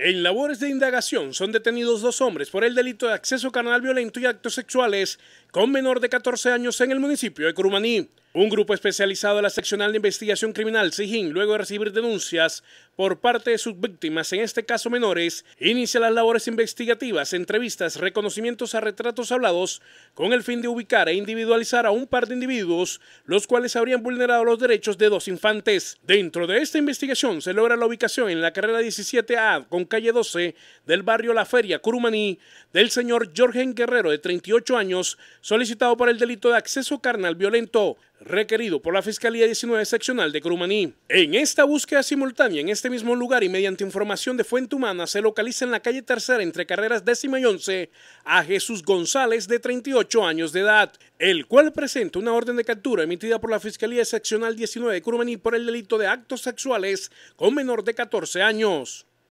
En labores de indagación son detenidos dos hombres por el delito de acceso canal violento y actos sexuales con menor de 14 años en el municipio de Curumaní. Un grupo especializado de la seccional de investigación criminal SIGIN, luego de recibir denuncias por parte de sus víctimas, en este caso menores, inicia las labores investigativas, entrevistas, reconocimientos a retratos hablados, con el fin de ubicar e individualizar a un par de individuos, los cuales habrían vulnerado los derechos de dos infantes. Dentro de esta investigación se logra la ubicación en la carrera 17A con calle 12 del barrio La Feria, Curumaní, del señor Jorgen Guerrero, de 38 años, solicitado por el delito de acceso carnal violento requerido por la Fiscalía 19 Seccional de Curumaní. En esta búsqueda simultánea en este mismo lugar y mediante información de fuente humana se localiza en la calle tercera entre carreras décima y once a Jesús González de 38 años de edad, el cual presenta una orden de captura emitida por la Fiscalía Seccional 19 de Curumaní por el delito de actos sexuales con menor de 14 años.